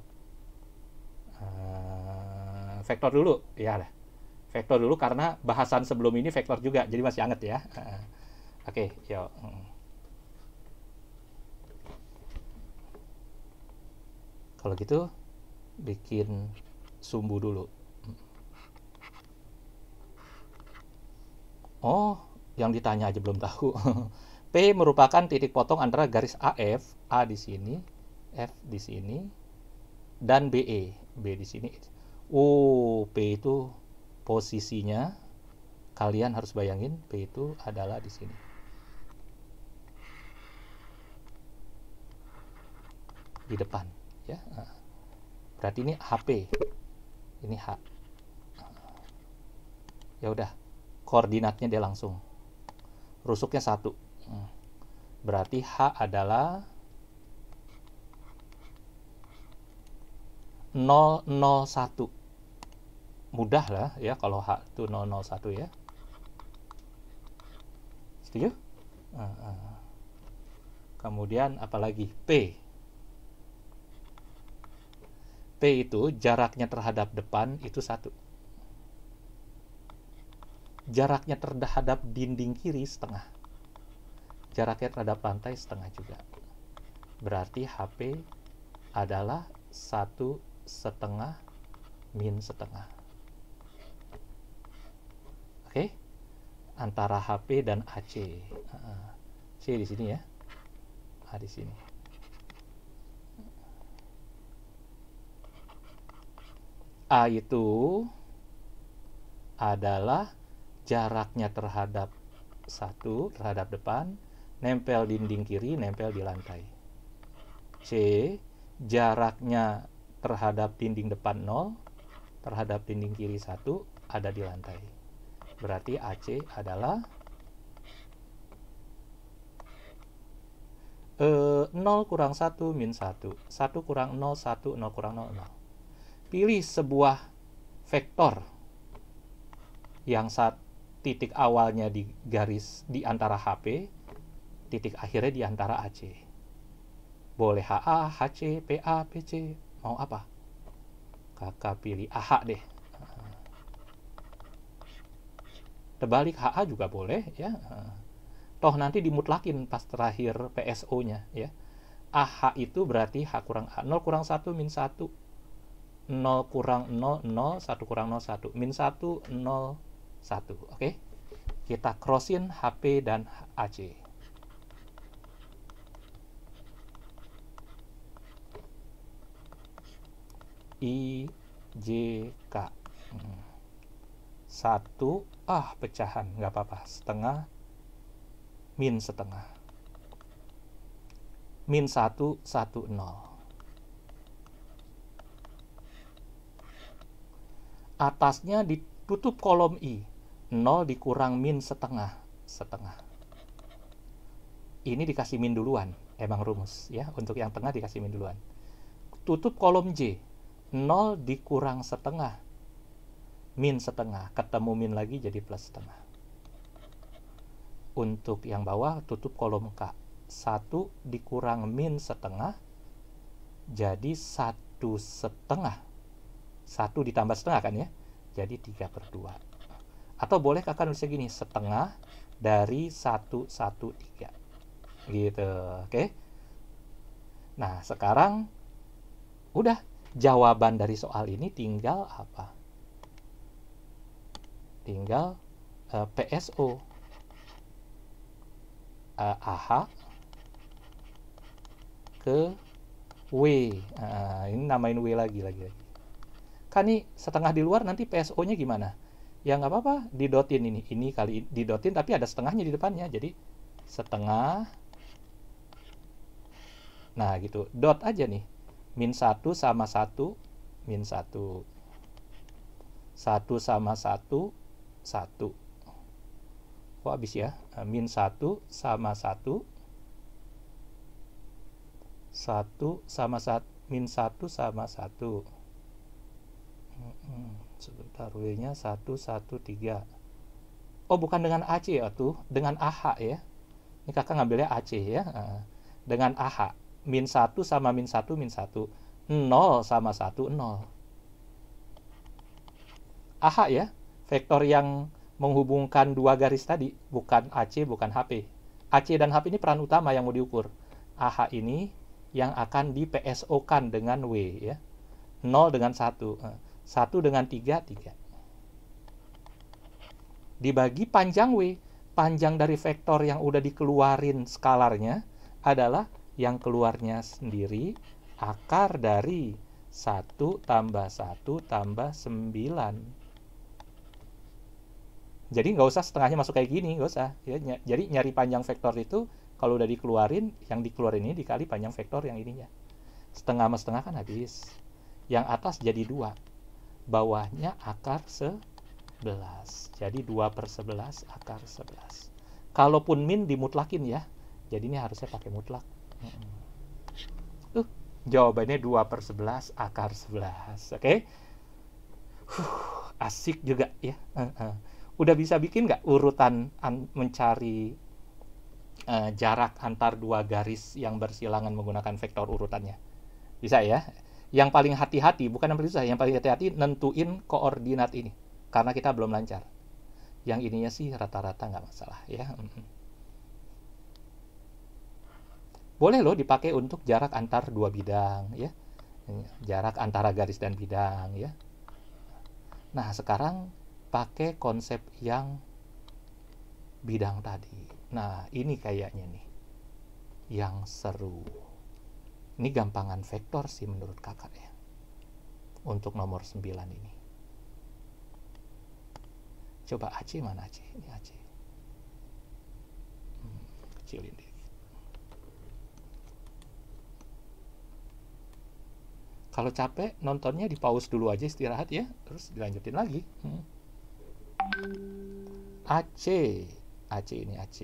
uh, vektor dulu ya lah vektor dulu karena bahasan sebelum ini vektor juga jadi masih anget ya uh, oke okay, yuk hmm. kalau gitu bikin sumbu dulu Oh, yang ditanya aja belum tahu. P merupakan titik potong antara garis AF, A di sini, F di sini, dan BE, B di sini. Oh, P itu posisinya kalian harus bayangin P itu adalah di sini. Di depan, ya. Berarti ini HP. Ini H. Ya udah koordinatnya dia langsung. Rusuknya satu. Hmm. Berarti H adalah 001. Mudah lah ya kalau H itu 001 ya. Setuju? Ah, ah. Kemudian apalagi P. P itu jaraknya terhadap depan itu satu jaraknya terhadap dinding kiri setengah jaraknya terhadap lantai setengah juga berarti HP adalah satu setengah min setengah oke okay? antara HP dan AC C di sini ya A di sini A itu adalah jaraknya terhadap satu terhadap depan nempel dinding kiri nempel di lantai C jaraknya terhadap dinding depan 0 terhadap dinding kiri 1 ada di lantai berarti AC adalah e, 0 kurang 1 min 1 1 kurang 0 1 0 kurang 0 0 pilih sebuah vektor yang satu titik awalnya di garis di antara HP, titik akhirnya di antara AC. Boleh HA, HC, PA, PC, mau apa? Kakak pilih AH deh. Terbalik HA juga boleh ya. Toh nanti dimutlakin pas terakhir PSO-nya ya. AH itu berarti H kurang A. 0 kurang 1 min 1. 0 kurang 0, 0, 1 kurang 0, 1. Min 1, 0, 1. Oke. Kita crossin HP dan AC. I J K. Hmm. Satu, ah pecahan, nggak apa-apa. Setengah, min setengah. Min satu, satu, nol. Atasnya ditutup kolom I. 0 dikurang min setengah setengah ini dikasih min duluan emang rumus ya untuk yang tengah dikasih min duluan tutup kolom J 0 dikurang setengah min setengah ketemu min lagi jadi plus setengah untuk yang bawah tutup kolom K 1 dikurang min setengah jadi 1 setengah 1 ditambah setengah kan ya jadi 3 per 2 atau boleh kakak nulisnya gini setengah dari satu tiga gitu oke okay? nah sekarang udah jawaban dari soal ini tinggal apa tinggal uh, eh, PSO uh, eh, AH ke W. uh, ini namain W lagi lagi. lagi. Kan ini setengah di luar nanti PSO-nya gimana? ya nggak apa-apa didotin ini ini kali didotin tapi ada setengahnya di depannya jadi setengah nah gitu dot aja nih min 1 sama 1 min 1 1 sama 1 1 kok habis ya nah, min 1 sama 1 1 sama 1 min 1 sama 1 mm sebentar W nya 113 oh bukan dengan AC ya tuh dengan AH ya ini kakak ngambilnya AC ya dengan AH min 1 sama min 1 min 1 0 sama 1 0 AH ya vektor yang menghubungkan dua garis tadi bukan AC bukan HP AC dan HP ini peran utama yang mau diukur AH ini yang akan di PSO kan dengan W ya 0 dengan 1 1 dengan 3, 3. Dibagi panjang W, panjang dari vektor yang udah dikeluarin skalarnya adalah yang keluarnya sendiri akar dari 1 tambah 1 tambah 9. Jadi nggak usah setengahnya masuk kayak gini, nggak usah. Ya, ny jadi nyari panjang vektor itu kalau udah dikeluarin, yang dikeluarin ini dikali panjang vektor yang ininya. Setengah sama setengah kan habis. Yang atas jadi dua bawahnya akar 11 jadi 2 per 11 akar 11 kalaupun min dimutlakin ya jadi ini harusnya pakai mutlak uh, jawabannya 2 per 11 akar 11 oke okay? huh, asik juga ya uh -uh. udah bisa bikin nggak urutan mencari uh, jarak antar dua garis yang bersilangan menggunakan vektor urutannya bisa ya yang paling hati-hati bukan yang paling susah yang paling hati-hati nentuin koordinat ini karena kita belum lancar yang ininya sih rata-rata nggak masalah ya mm-hmm. boleh loh dipakai untuk jarak antar dua bidang ya jarak antara garis dan bidang ya nah sekarang pakai konsep yang bidang tadi nah ini kayaknya nih yang seru ini gampangan vektor sih menurut kakak ya. Untuk nomor 9 ini. Coba AC mana AC? Ini AC. Hmm, kecilin dikit. Kalau capek, nontonnya di pause dulu aja istirahat ya. Terus dilanjutin lagi. Hmm. AC. AC ini AC.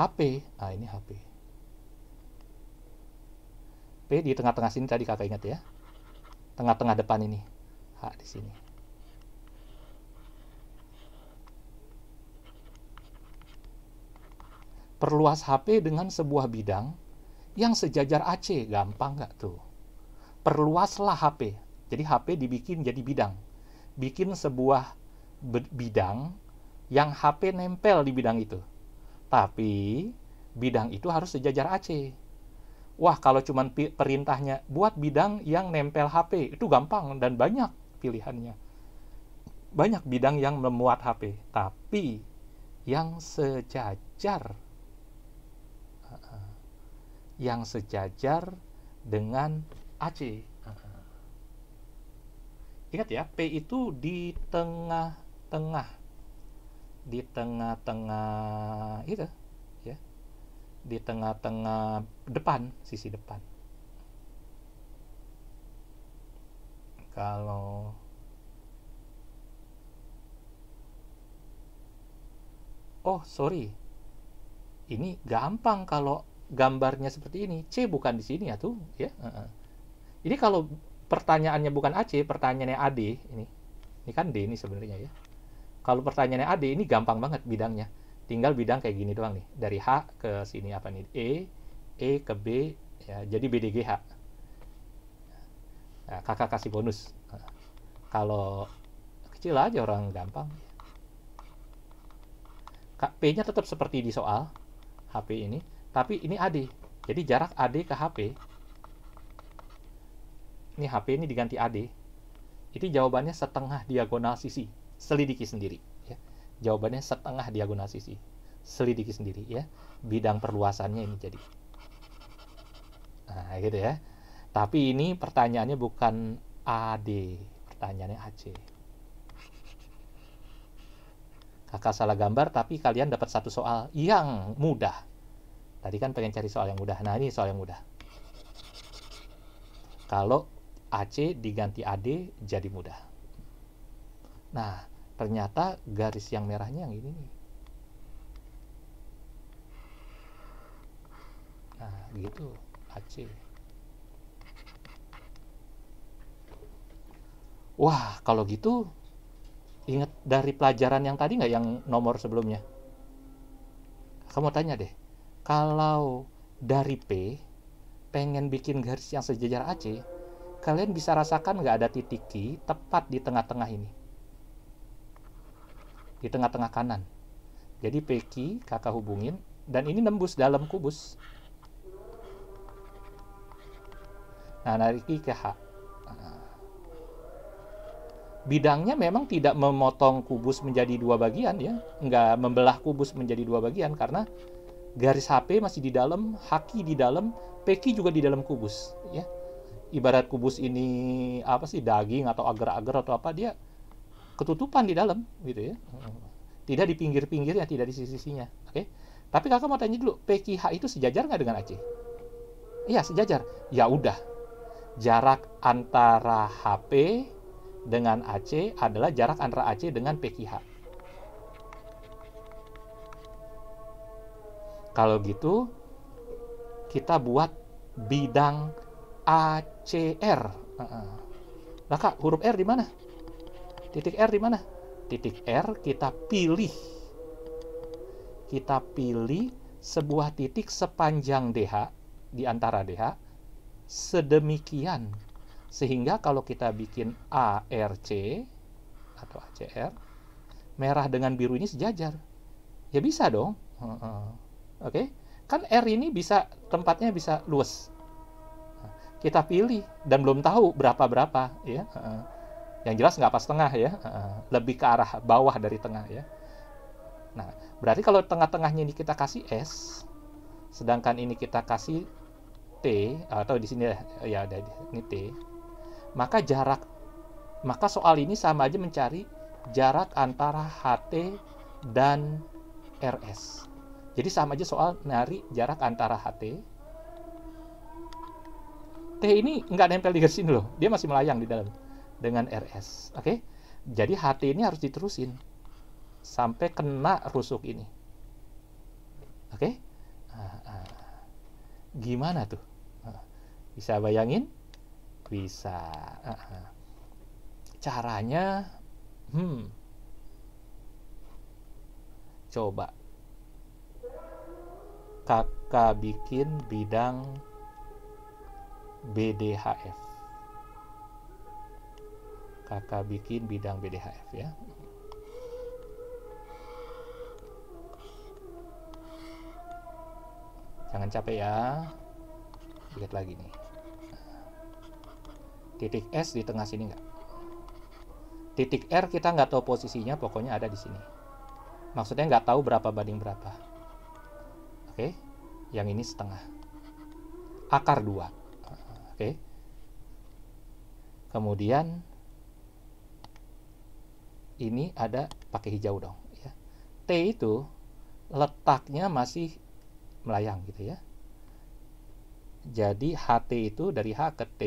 HP ah ini HP P di tengah-tengah sini tadi kakak ingat ya tengah-tengah depan ini H di sini perluas HP dengan sebuah bidang yang sejajar AC gampang nggak tuh perluaslah HP jadi HP dibikin jadi bidang bikin sebuah bidang yang HP nempel di bidang itu tapi bidang itu harus sejajar AC. Wah, kalau cuman perintahnya buat bidang yang nempel HP, itu gampang dan banyak pilihannya. Banyak bidang yang memuat HP, tapi yang sejajar uh-uh, yang sejajar dengan AC. Uh-uh. Ingat ya, P itu di tengah-tengah di tengah-tengah itu ya di tengah-tengah depan sisi depan kalau oh sorry ini gampang kalau gambarnya seperti ini C bukan di sini ya tuh ya uh -uh. ini kalau pertanyaannya bukan AC pertanyaannya AD ini ini kan D ini sebenarnya ya kalau pertanyaannya AD ini gampang banget bidangnya. Tinggal bidang kayak gini doang nih. Dari H ke sini apa nih? E, E ke B, ya, jadi BDGH. Nah, kakak kasih bonus. kalau kecil aja orang gampang. P-nya tetap seperti di soal HP ini, tapi ini AD. Jadi jarak AD ke HP. Ini HP ini diganti AD. Itu jawabannya setengah diagonal sisi selidiki sendiri ya. Jawabannya setengah diagonal sisi. Selidiki sendiri ya. Bidang perluasannya ini jadi. Nah, gitu ya. Tapi ini pertanyaannya bukan AD, pertanyaannya AC. Kakak salah gambar tapi kalian dapat satu soal yang mudah. Tadi kan pengen cari soal yang mudah. Nah, ini soal yang mudah. Kalau AC diganti AD jadi mudah. Nah, ternyata garis yang merahnya yang ini nih nah gitu AC wah kalau gitu ingat dari pelajaran yang tadi nggak yang nomor sebelumnya kamu tanya deh kalau dari P pengen bikin garis yang sejajar AC kalian bisa rasakan nggak ada titik Q tepat di tengah-tengah ini di tengah-tengah kanan. Jadi Peki kakak hubungin dan ini nembus dalam kubus. Nah, nariki ke H. Nah. Bidangnya memang tidak memotong kubus menjadi dua bagian ya, nggak membelah kubus menjadi dua bagian karena garis HP masih di dalam, haki di dalam, peki juga di dalam kubus ya. Ibarat kubus ini apa sih daging atau agar-agar atau apa dia ketutupan di dalam gitu ya tidak di pinggir-pinggirnya tidak di sisi-sisinya oke tapi kakak mau tanya dulu PQH itu sejajar nggak dengan AC iya sejajar ya udah jarak antara HP dengan AC adalah jarak antara AC dengan PQH kalau gitu kita buat bidang ACR. Nah, kak, huruf R di mana? Titik R di mana? Titik R kita pilih. Kita pilih sebuah titik sepanjang DH, di antara DH, sedemikian. Sehingga kalau kita bikin ARC atau ACR, merah dengan biru ini sejajar. Ya bisa dong. Oke. Okay? Kan R ini bisa, tempatnya bisa luas nah, kita pilih dan belum tahu berapa berapa ya yang jelas nggak pas tengah ya lebih ke arah bawah dari tengah ya nah berarti kalau tengah-tengahnya ini kita kasih s sedangkan ini kita kasih t atau di sini ya ada ini t maka jarak maka soal ini sama aja mencari jarak antara ht dan rs jadi sama aja soal nari jarak antara ht T ini nggak nempel di sini loh, dia masih melayang di dalam dengan RS. Oke. Okay? Jadi HT ini harus diterusin sampai kena rusuk ini. Oke. Okay? Ah, ah. Gimana tuh? Ah, bisa bayangin? Bisa. Caranya hmm. Coba kakak bikin bidang BDHF kakak bikin bidang BDHF ya jangan capek ya lihat lagi nih titik S di tengah sini nggak titik R kita nggak tahu posisinya pokoknya ada di sini maksudnya nggak tahu berapa banding berapa oke okay. yang ini setengah akar 2 oke okay. kemudian ini ada pakai hijau dong ya. T itu letaknya masih melayang gitu ya. Jadi HT itu dari H ke T,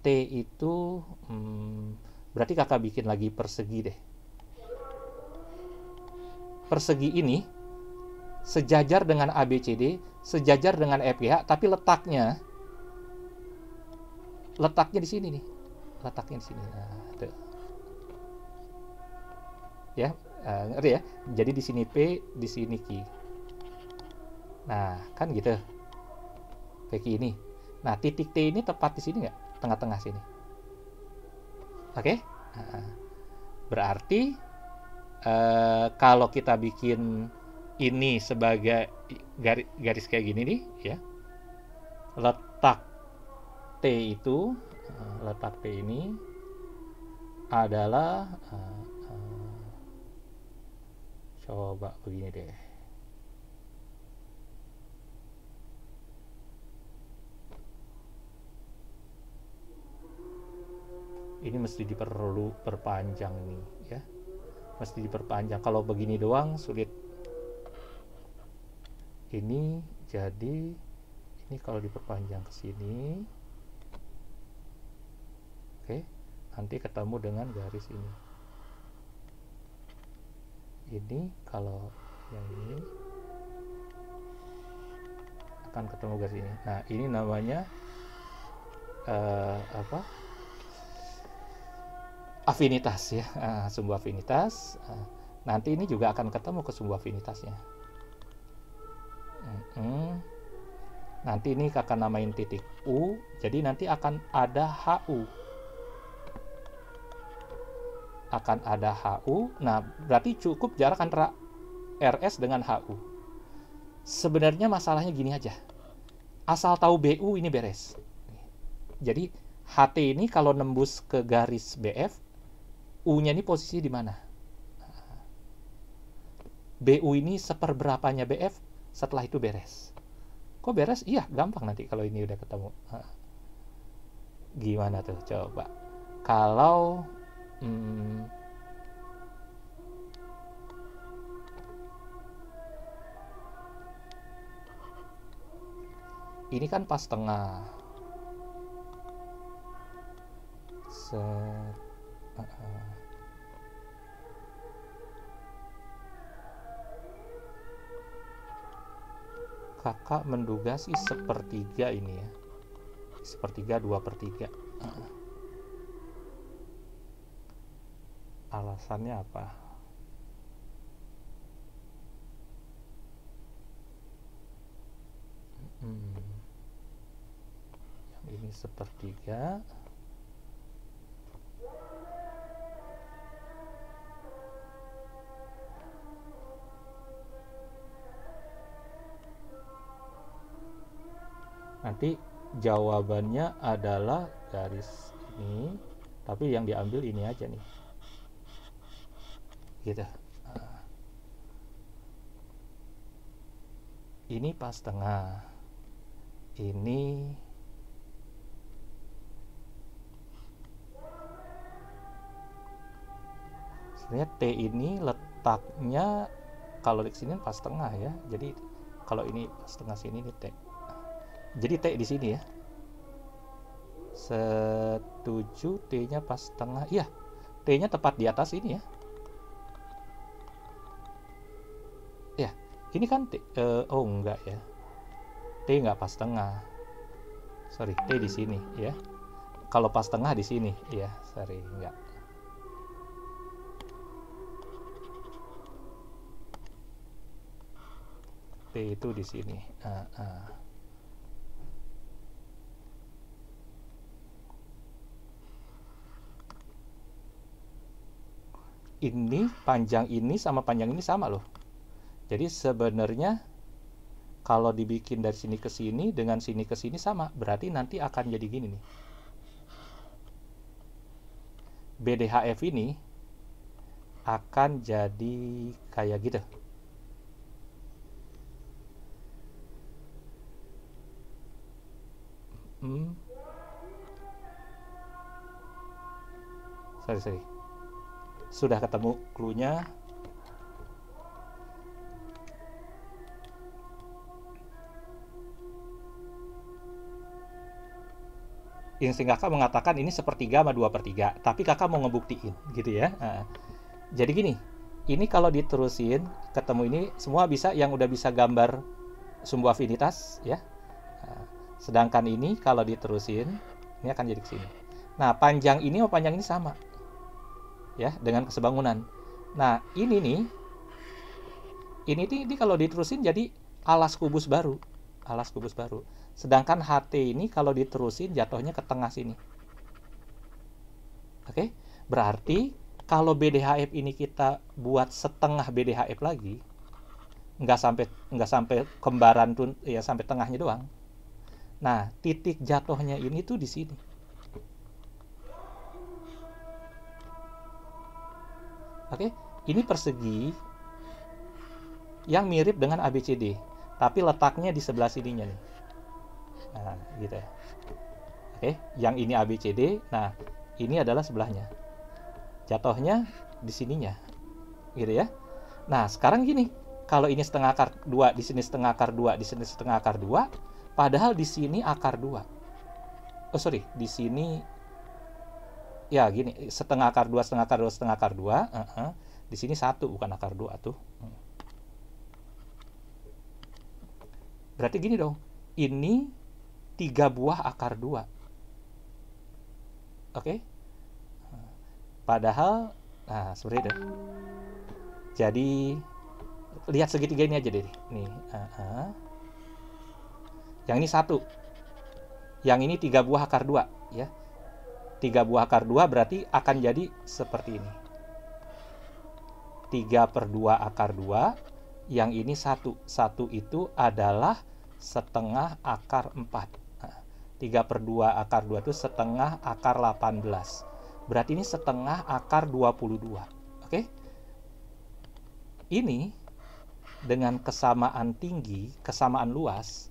T itu hmm, berarti kakak bikin lagi persegi deh. Persegi ini sejajar dengan ABCD, sejajar dengan FGH, tapi letaknya letaknya di sini nih. Letaknya di sini. Nah ya eh, ngerti ya jadi di sini p di sini q nah kan gitu PQ ini nah titik t ini tepat di sini nggak tengah-tengah sini oke okay? Nah, berarti eh, kalau kita bikin ini sebagai garis, garis kayak gini nih ya letak T itu eh, letak T ini adalah coba begini deh ini mesti diperlu perpanjang nih ya mesti diperpanjang kalau begini doang sulit ini jadi ini kalau diperpanjang ke sini oke nanti ketemu dengan garis ini ini kalau yang ini akan ketemu garis ini nah ini namanya uh, apa afinitas ya uh, ah, sumbu afinitas uh, nanti ini juga akan ketemu ke sumbu afinitasnya uh -uh. nanti ini akan namain titik U jadi nanti akan ada HU akan ada HU. Nah, berarti cukup jarak antara RS dengan HU. Sebenarnya masalahnya gini aja. Asal tahu BU ini beres. Jadi HT ini kalau nembus ke garis BF, U-nya ini posisi di mana? BU ini seperberapanya BF, setelah itu beres. Kok beres? Iya, gampang nanti kalau ini udah ketemu. Gimana tuh? Coba. Kalau hmm, ini kan pas tengah set kakak menduga sih sepertiga ini ya sepertiga dua pertiga. tiga alasannya apa sepertiga nanti jawabannya adalah garis ini tapi yang diambil ini aja nih gitu ini pas tengah ini sebenarnya T ini letaknya kalau di sini pas tengah ya jadi kalau ini pas tengah sini ini T jadi T di sini ya setuju T nya pas tengah iya T nya tepat di atas ini ya ya ini kan T uh, oh enggak ya T enggak pas tengah sorry T di sini ya kalau pas tengah di sini ya sorry enggak T itu di sini. Uh, uh. Ini panjang ini sama panjang ini sama loh. Jadi sebenarnya kalau dibikin dari sini ke sini dengan sini ke sini sama, berarti nanti akan jadi gini nih. BDHF ini akan jadi kayak gitu. hmm. sorry sorry sudah ketemu klunya. nya insting kakak mengatakan ini sepertiga sama dua pertiga, tapi kakak mau ngebuktiin gitu ya jadi gini ini kalau diterusin ketemu ini semua bisa yang udah bisa gambar sumbu afinitas ya Sedangkan ini kalau diterusin, ini akan jadi kesini. Nah, panjang ini sama panjang ini sama. Ya, dengan kesebangunan. Nah, ini nih, ini ini kalau diterusin jadi alas kubus baru. Alas kubus baru. Sedangkan HT ini kalau diterusin jatuhnya ke tengah sini. Oke, berarti kalau BDHF ini kita buat setengah BDHF lagi, nggak sampai nggak sampai kembaran tuh ya sampai tengahnya doang Nah, titik jatuhnya ini tuh di sini. Oke, ini persegi yang mirip dengan ABCD, tapi letaknya di sebelah sininya nih. Nah, gitu ya. Oke, yang ini ABCD, nah ini adalah sebelahnya. Jatuhnya di sininya. Gitu ya. Nah, sekarang gini, kalau ini setengah akar 2, di sini setengah akar 2, di sini setengah akar 2, Padahal di sini akar dua. Oh sorry, di sini ya gini setengah akar dua setengah akar dua setengah akar dua. Uh -huh. Di sini satu bukan akar dua tuh. Berarti gini dong. Ini tiga buah akar dua. Oke? Okay? Padahal nah seperti itu. Jadi lihat segitiga ini aja deh. Nih, uh -huh yang ini satu. Yang ini tiga buah akar dua, ya. Tiga buah akar dua berarti akan jadi seperti ini. tiga per dua akar dua, yang ini satu satu itu adalah setengah akar empat nah, tiga per dua akar dua itu setengah akar delapan belas berarti ini setengah akar 22 oke okay? ini dengan kesamaan tinggi kesamaan luas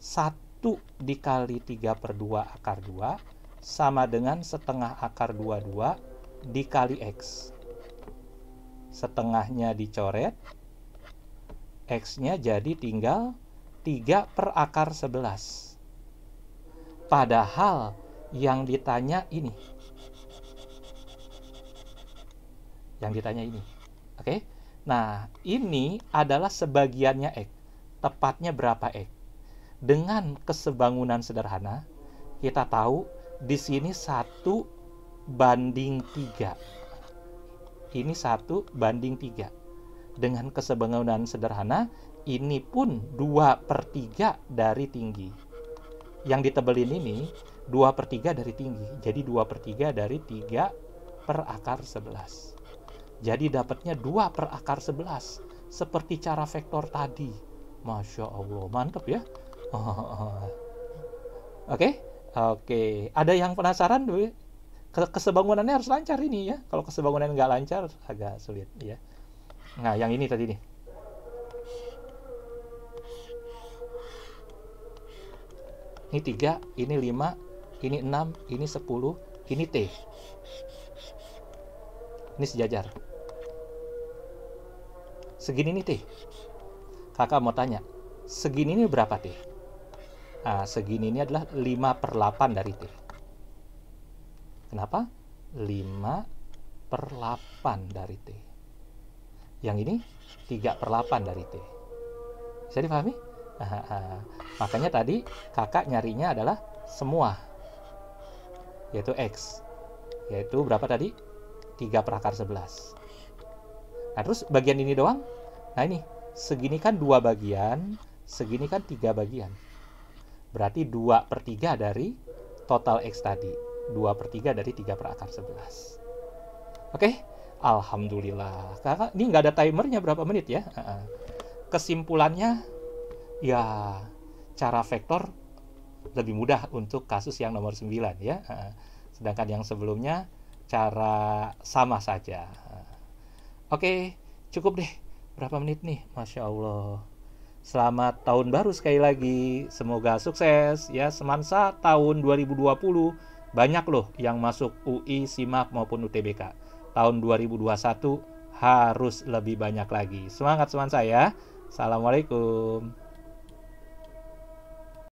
1 dikali 3 per 2 akar 2 sama dengan setengah akar 2 2 dikali X. Setengahnya dicoret, X-nya jadi tinggal 3 per akar 11. Padahal yang ditanya ini. Yang ditanya ini. Oke. Okay? Nah, ini adalah sebagiannya X. Tepatnya berapa X? dengan kesebangunan sederhana, kita tahu di sini satu banding tiga. Ini satu banding tiga. Dengan kesebangunan sederhana, ini pun dua per 3 dari tinggi. Yang ditebelin ini dua per 3 dari tinggi. Jadi dua per 3 dari tiga per akar sebelas. Jadi dapatnya dua per akar sebelas Seperti cara vektor tadi. Masya Allah, mantep ya. Oke, okay? oke. Okay. Ada yang penasaran dulu? Kesebangunannya harus lancar ini ya. Kalau kesebangunan nggak lancar agak sulit ya. Nah, yang ini tadi nih. Ini tiga, ini lima, ini enam, ini sepuluh, ini T. Ini sejajar. Segini nih T. Kakak mau tanya, segini ini berapa T? Nah, segini ini adalah 5 per 8 dari T. Kenapa? 5 per 8 dari T. Yang ini 3 per 8 dari T. Bisa dipahami? makanya tadi kakak nyarinya adalah semua. Yaitu X. Yaitu berapa tadi? 3 per akar 11. Nah, terus bagian ini doang? Nah, ini. Segini kan 2 bagian, segini kan 3 bagian. Berarti 2 per 3 dari total X tadi. 2 per 3 dari 3 per akar 11. Oke, okay? Alhamdulillah. Karena ini nggak ada timernya berapa menit ya. Kesimpulannya, ya cara vektor lebih mudah untuk kasus yang nomor 9 ya. Sedangkan yang sebelumnya cara sama saja. Oke, cukup deh. Berapa menit nih? Masya Allah. Selamat tahun baru sekali lagi. Semoga sukses ya semansa tahun 2020. Banyak loh yang masuk UI, SIMAK maupun UTBK. Tahun 2021 harus lebih banyak lagi. Semangat semansa ya. Assalamualaikum.